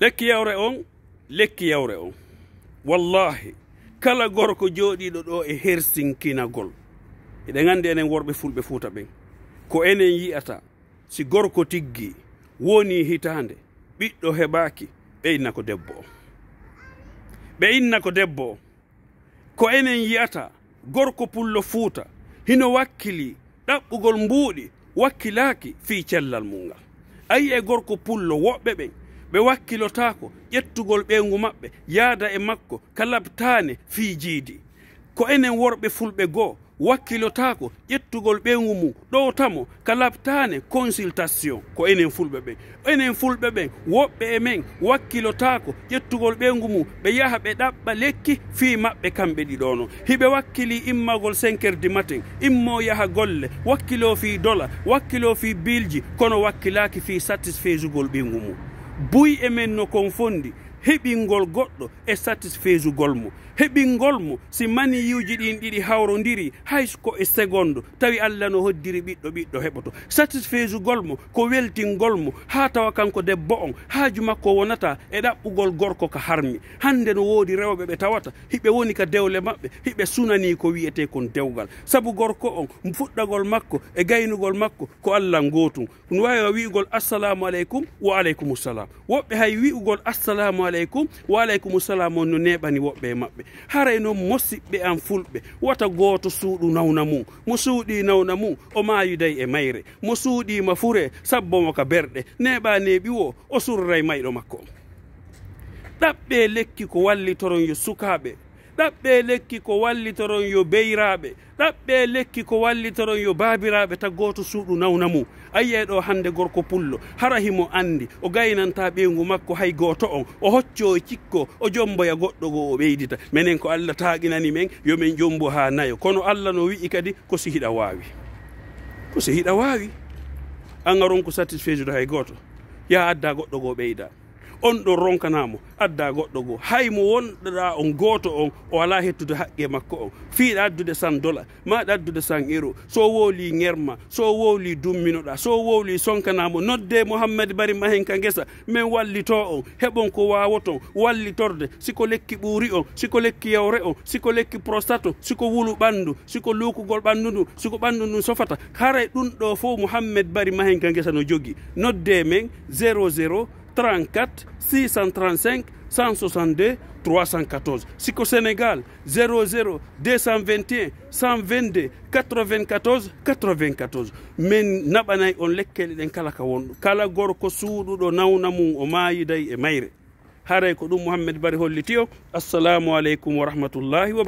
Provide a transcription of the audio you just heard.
lekki yawre on lekki yawre on wallahi kala gorko jooɗiiɗo ɗo e hersinkinagol eɗen anndi enen worɓe fulɓe fuuta ɓen ko enen yi'ata si gorko tiggi woni hitaande ɓiɗɗo heɓaaki ɓe inna ko debbo o ɓe inna ko debbo o ko enen yi'ata gorko pullo fuuta hino wakkili ɗaɓɓugol mbuuɗi wakkilaaki fii cellal mum ngal ayi e gorko pullo woɓɓe ɓen ɓe wakkilotaako ƴettugol ɓeyngu maɓɓe yahda e makko kalabtaane fii jiidi ko enen worɓe fulɓe goo wakkilotaako ƴettugol ɓeyngu mum ɗowtamo kalabtaane consultation ko enen fulɓe ɓen enen fulɓe ɓen woɓɓe e men wakkilotaako ƴettugol ɓeyngu mum ɓe yaha ɓe ɗaɓɓa lekki fii maɓɓe kamɓe ɗiɗono hiɓe wakkili immagol cinq heure di matin immo yaha golle wakkilo fii dola wakkilo fii bilji kono wakkilaaki fii satisfaisugol ɓeyngu mum buy emen no kon fondi heɓingol goɗɗo e satisfaisugol mo heɓingol mo si maniyuji ɗin ɗiɗi hawrodiri haysko e seconde tawi allah no hoddiri ɓiɗɗo ɓiɗɗo heɓoto satisfaisugol mo ko weltingol mo ha tawa kanko debbo on haaju makko wonata e ɗaɓɓugol gorko ko harmi hande no woodi rewɓe ɓe tawata hiɓe woni ka dewle maɓɓe hiɓe sunani ko wiyete kon dewgal saabu gorko on fuɗɗagol makko e gaynugol makko ko allah gotum wawi wa wi'ugol assalamu aleykum wa aleykumu salam woɓɓe hay wi'ugol assalamu aleykum aleykum wa aleykum salam on no neɓani woɓɓe e maɓɓe haray noon mossiɓɓe an fulɓe wata goto suuɗu nawna mum mo suuɗi nawna mum o mayiday e mayre mo suuɗima fure sabbomo ka berɗe neɓa neɓi wo o surra e mayɗo makko ɗaɓɓe lekki ko wallitoron yo sukaɓe ɗaɓɓe lekki ko wallitoron yo beyraɓe ɗaɓɓe lekki ko wallitoron yo babiraɓe ta goto suuɗu nawna mum ayiyay ɗo hande gorko pullo hara himo andi o gaynanta ɓeygu makko hay goto on o hocco e cikko o jomboya goɗɗo go o ɓeydita minen ko allah taaqinani men yomin jombu ha nayo kono allah no wi'i kadi ko si hiɗa wawi ko si hiɗa wawi an aronko satisfait jude hay goto ya adda goɗɗo go ɓeyda on ɗo ronkanamo adda goɗɗo goo hay mo wonɗoɗa on goto on o ala hettude haqqe makko on fiiɗa addude san dola maɗa addude san héro so wowli ngerma so wowli dumminoɗa so wowli sonkanamo nodde mouhammadi bari ma hen ka guesa min wallito on heɓon ko wawaton wallitorde siko lekki ɓuuri on siko lekki yawre on siko lekki prostate on siko wulu ɓandu siko luukugol ɓandu ndu siko ɓandu ndu sofata haara ɗum ɗo fo mouhammadi bari ma hen ka guesa no jogui nodde men 00 34 635 162 314. Sico Sénégal 00 221 122 94 94. Men Nabanay on Lekkel den kala ka wonɗo kala gorko suuɗuɗo nawna mum o mayiday e mayre haray ko dum Mohamed bari holliti assalamu alaikum wa rahmatullahi wa